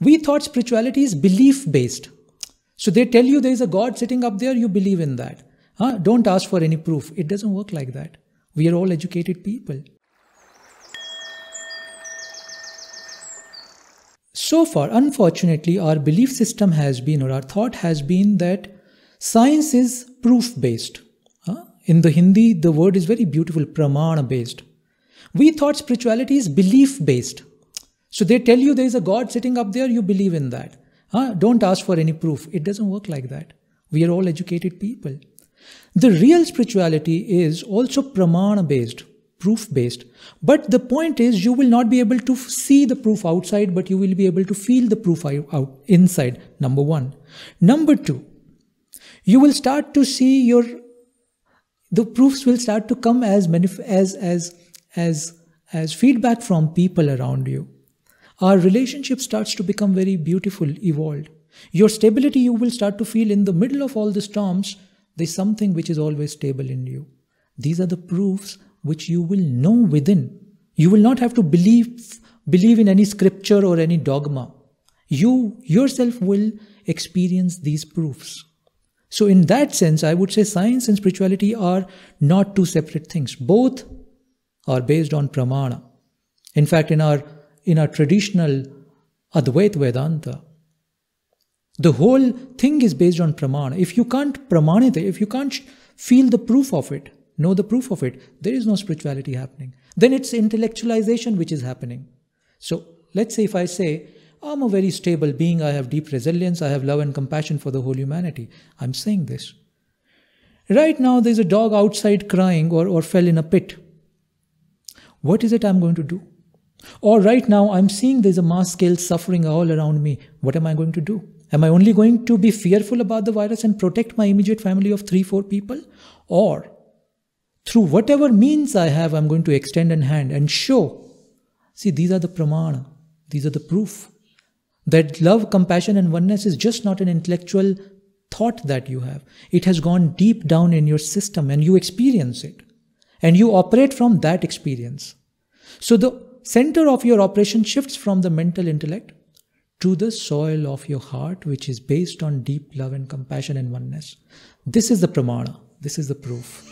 We thought spirituality is belief based. So they tell you there is a God sitting up there, you believe in that. Huh? Don't ask for any proof. It doesn't work like that. We are all educated people. So far, unfortunately, our belief system has been, or our thought has been, that science is proof based. Huh? In the Hindi, the word is very beautiful, pramana based. We thought spirituality is belief based. So they tell you there is a God sitting up there, you believe in that. Huh? Don't ask for any proof. It doesn't work like that. We are all educated people. The real spirituality is also pramana based, proof based. But the point is, you will not be able to see the proof outside, but you will be able to feel the proof out inside. Number one. Number two, you will start to see your the proofs will start to come as as as as as feedback from people around you our relationship starts to become very beautiful, evolved. Your stability you will start to feel in the middle of all the storms, there's something which is always stable in you. These are the proofs which you will know within. You will not have to believe believe in any scripture or any dogma. You yourself will experience these proofs. So, in that sense, I would say science and spirituality are not two separate things. Both are based on pramana. In fact, in our in our traditional Advaita Vedanta. The whole thing is based on pramana. If you can't pramanita, if you can't feel the proof of it, know the proof of it, there is no spirituality happening. Then it's intellectualization which is happening. So let's say if I say, I'm a very stable being, I have deep resilience, I have love and compassion for the whole humanity. I'm saying this. Right now, there's a dog outside crying or, or fell in a pit. What is it I'm going to do? Or right now, I'm seeing there's a mass scale suffering all around me. What am I going to do? Am I only going to be fearful about the virus and protect my immediate family of three, four people? Or through whatever means I have, I'm going to extend an hand and show. See, these are the pramana, these are the proof that love, compassion, and oneness is just not an intellectual thought that you have. It has gone deep down in your system and you experience it. And you operate from that experience. So the center of your operation shifts from the mental intellect to the soil of your heart, which is based on deep love and compassion and oneness. This is the pramana, this is the proof.